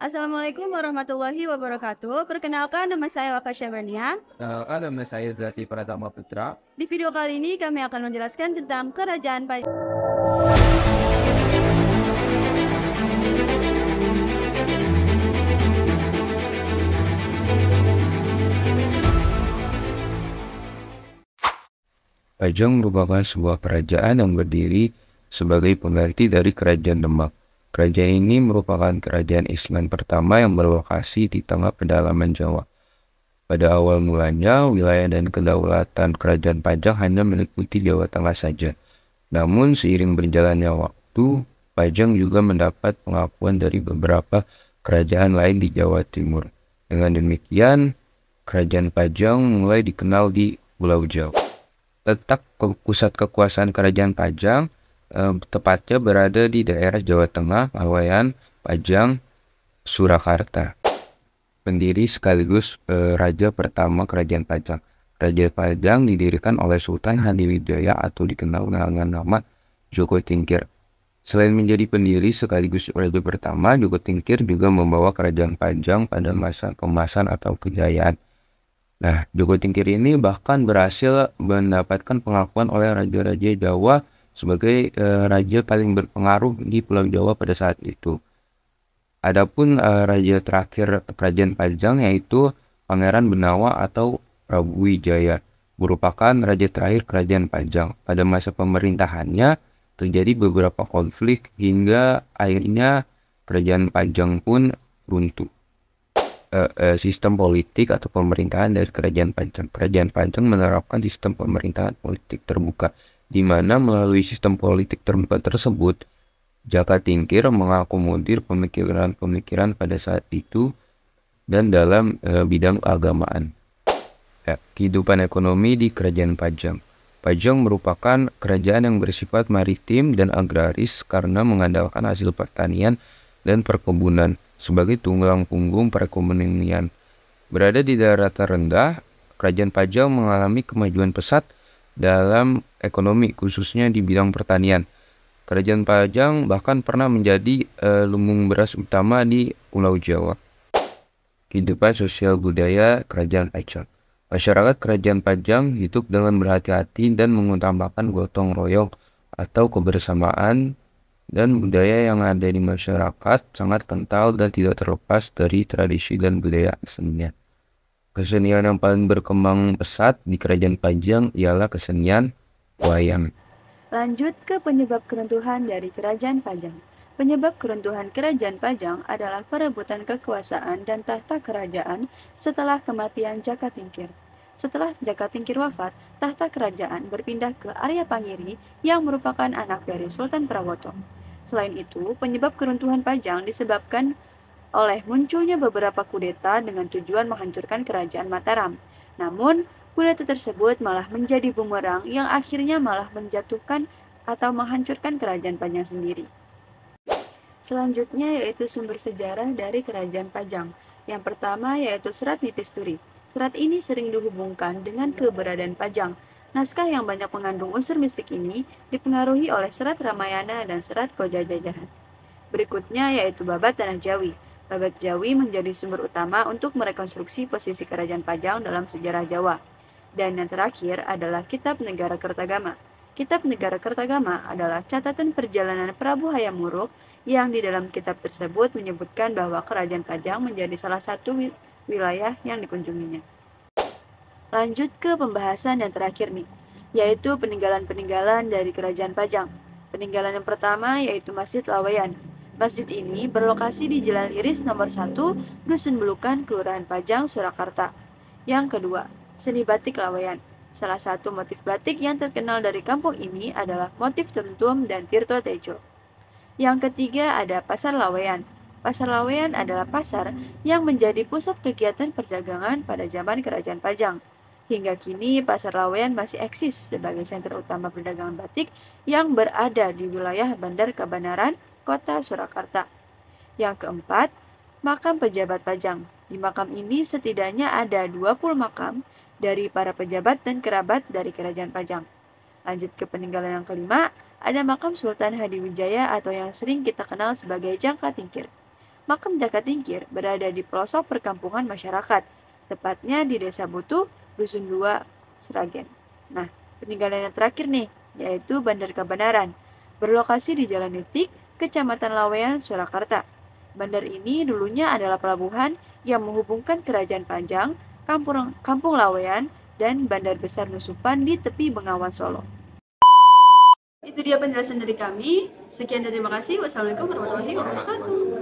Assalamualaikum warahmatullahi wabarakatuh. Perkenalkan nama saya Waka Syabernia. Uh, nama saya Zati Pratama Putra. Di video kali ini kami akan menjelaskan tentang Kerajaan Pai. Pajang merupakan sebuah kerajaan yang berdiri sebagai pengganti dari Kerajaan Demak Kerajaan ini merupakan kerajaan Islam pertama yang berlokasi di tengah pedalaman Jawa. Pada awal mulanya, wilayah dan kedaulatan kerajaan Pajang hanya meliputi Jawa Tengah saja. Namun seiring berjalannya waktu, Pajang juga mendapat pengakuan dari beberapa kerajaan lain di Jawa Timur. Dengan demikian, kerajaan Pajang mulai dikenal di Pulau Jawa. Letak pusat kekuasaan kerajaan Pajang – tepatnya berada di daerah Jawa Tengah, Lawayan, Pajang, Surakarta. Pendiri sekaligus e, raja pertama Kerajaan Pajang. Raja Pajang didirikan oleh Sultan Hadiwijaya atau dikenal dengan nama Joko Tingkir. Selain menjadi pendiri sekaligus raja pertama, Joko Tingkir juga membawa kerajaan Pajang pada masa kemasan atau kejayaan. Nah, Joko Tingkir ini bahkan berhasil mendapatkan pengakuan oleh raja-raja Jawa sebagai e, raja paling berpengaruh di Pulau Jawa pada saat itu. Adapun e, raja terakhir kerajaan Panjang yaitu Pangeran Benawa atau Prabu Wijaya merupakan raja terakhir kerajaan Panjang. Pada masa pemerintahannya terjadi beberapa konflik hingga akhirnya kerajaan Panjang pun runtuh. E, e, sistem politik atau pemerintahan dari kerajaan Panjang. Kerajaan Panjang menerapkan sistem pemerintahan politik terbuka di mana melalui sistem politik terbuka tersebut, Jaka Tingkir mengakomodir pemikiran-pemikiran pada saat itu dan dalam e, bidang keagamaan. Ya, kehidupan ekonomi di Kerajaan Pajang Pajang merupakan kerajaan yang bersifat maritim dan agraris karena mengandalkan hasil pertanian dan perkebunan sebagai tunggang punggung perekonomian. Berada di daerah rendah, Kerajaan Pajang mengalami kemajuan pesat dalam ekonomi khususnya di bidang pertanian. Kerajaan Pajang bahkan pernah menjadi e, lumbung beras utama di Pulau Jawa. Kehidupan sosial budaya Kerajaan Pajang. Masyarakat Kerajaan Pajang hidup dengan berhati-hati dan mengutamakan gotong royong atau kebersamaan dan budaya yang ada di masyarakat sangat kental dan tidak terlepas dari tradisi dan budaya seninya Kesenian yang paling berkembang pesat di Kerajaan Pajang ialah kesenian wayang. Lanjut ke penyebab keruntuhan dari Kerajaan Pajang. Penyebab keruntuhan Kerajaan Pajang adalah perebutan kekuasaan dan tahta kerajaan setelah kematian Jaka Tingkir. Setelah Jaka Tingkir wafat, tahta kerajaan berpindah ke Arya Pangiri yang merupakan anak dari Sultan Prawoto. Selain itu, penyebab keruntuhan Pajang disebabkan oleh munculnya beberapa kudeta dengan tujuan menghancurkan kerajaan Mataram. Namun, kudeta tersebut malah menjadi bumerang yang akhirnya malah menjatuhkan atau menghancurkan kerajaan Panjang sendiri. Selanjutnya yaitu sumber sejarah dari kerajaan Pajang. Yang pertama yaitu serat Nitisturi. Serat ini sering dihubungkan dengan keberadaan Pajang. Naskah yang banyak mengandung unsur mistik ini dipengaruhi oleh serat Ramayana dan serat Koja Jajahan. Berikutnya yaitu Babat Tanah Jawi. Babat Jawi menjadi sumber utama untuk merekonstruksi posisi Kerajaan Pajang dalam sejarah Jawa. Dan yang terakhir adalah Kitab Negara Kertagama. Kitab Negara Kertagama adalah catatan perjalanan Prabu Hayam Wuruk yang di dalam kitab tersebut menyebutkan bahwa Kerajaan Pajang menjadi salah satu wilayah yang dikunjunginya. Lanjut ke pembahasan yang terakhir nih, yaitu peninggalan-peninggalan dari Kerajaan Pajang. Peninggalan yang pertama yaitu Masjid Lawayan. Masjid ini berlokasi di Jalan Iris nomor 1, Dusun Belukan, Kelurahan Pajang, Surakarta. Yang kedua, seni batik Lawayan. Salah satu motif batik yang terkenal dari kampung ini adalah motif Tuntum dan Tirto Tejo. Yang ketiga ada Pasar Lawayan. Pasar Lawayan adalah pasar yang menjadi pusat kegiatan perdagangan pada zaman Kerajaan Pajang. Hingga kini, Pasar Lawayan masih eksis sebagai senter utama perdagangan batik yang berada di wilayah Bandar Kabanaran, Kota Surakarta. Yang keempat, makam pejabat pajang. Di makam ini setidaknya ada 20 makam dari para pejabat dan kerabat dari kerajaan pajang. Lanjut ke peninggalan yang kelima, ada makam Sultan Hadiwijaya atau yang sering kita kenal sebagai Jangka Tingkir. Makam Jangka Tingkir berada di pelosok perkampungan masyarakat, tepatnya di Desa Butuh, Dusun Dua, Seragen. Nah, peninggalan yang terakhir nih, yaitu Bandar Kebenaran. Berlokasi di Jalan Nitik, Kecamatan Lawean, Surakarta. Bandar ini dulunya adalah pelabuhan yang menghubungkan Kerajaan Panjang, Kampung, Kampung Lawean, dan Bandar Besar Nusupan di tepi Bengawan Solo. Itu dia penjelasan dari kami. Sekian dan terima kasih. Wassalamualaikum warahmatullahi wabarakatuh.